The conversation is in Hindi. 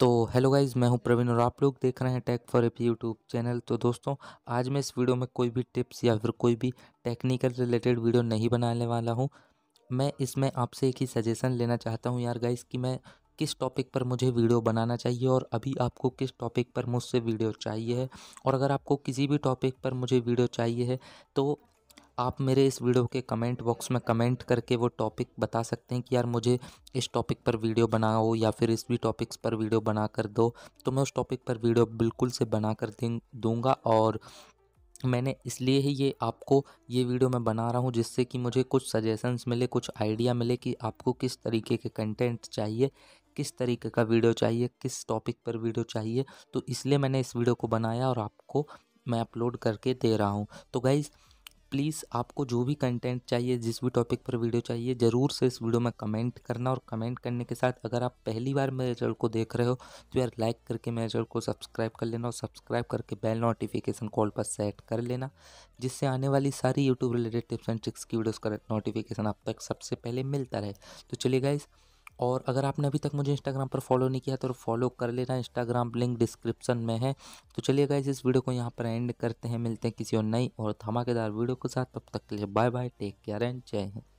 तो हेलो गाइज मैं हूं प्रवीण और आप लोग देख रहे हैं tech for app YouTube channel तो दोस्तों आज मैं इस वीडियो में कोई भी टिप्स या फिर कोई भी टेक्निकल रिलेटेड वीडियो नहीं बनाने वाला हूं मैं इसमें आपसे एक ही सजेशन लेना चाहता हूं यार गाइज कि मैं किस टॉपिक पर मुझे वीडियो बनाना चाहिए और अभी आपको किस टॉपिक पर मुझसे वीडियो चाहिए है और अगर आपको किसी भी टॉपिक पर मुझे वीडियो चाहिए है तो आप मेरे इस वीडियो के कमेंट बॉक्स में कमेंट करके वो टॉपिक बता सकते हैं कि यार मुझे इस टॉपिक पर वीडियो बनाओ या फिर इस भी टॉपिक्स पर वीडियो बना कर दो तो मैं उस टॉपिक पर वीडियो बिल्कुल से बना कर दूँगा और मैंने इसलिए ही ये आपको ये वीडियो मैं बना रहा हूँ जिससे कि मुझे कुछ सजेशंस मिले कुछ आइडिया मिले कि आपको किस तरीके के कंटेंट चाहिए किस तरीके का वीडियो चाहिए किस टॉपिक पर वीडियो चाहिए तो इसलिए मैंने इस वीडियो को बनाया और आपको मैं अपलोड करके दे रहा हूँ तो गाइज़ प्लीज़ आपको जो भी कंटेंट चाहिए जिस भी टॉपिक पर वीडियो चाहिए ज़रूर से इस वीडियो में कमेंट करना और कमेंट करने के साथ अगर आप पहली बार मेरे चैनल को देख रहे हो तो यार लाइक करके मेरे चैनल को सब्सक्राइब कर लेना और सब्सक्राइब करके बेल नोटिफिकेशन कॉल पर सेट कर लेना जिससे आने वाली सारी YouTube related tips and tricks की वीडियोज़ का नोटिफिकेशन आप तक सबसे पहले मिलता रहे तो चलिए गाइज़ और अगर आपने अभी तक मुझे इंस्टाग्राम पर फॉलो नहीं किया तो फॉलो कर लेना इंस्टाग्राम लिंक डिस्क्रिप्शन में है तो चलिए गाइज इस वीडियो को यहाँ पर एंड करते हैं मिलते हैं किसी और नई और धमाकेदार वीडियो के साथ तब तक के लिए bye bye take care and Jai Hind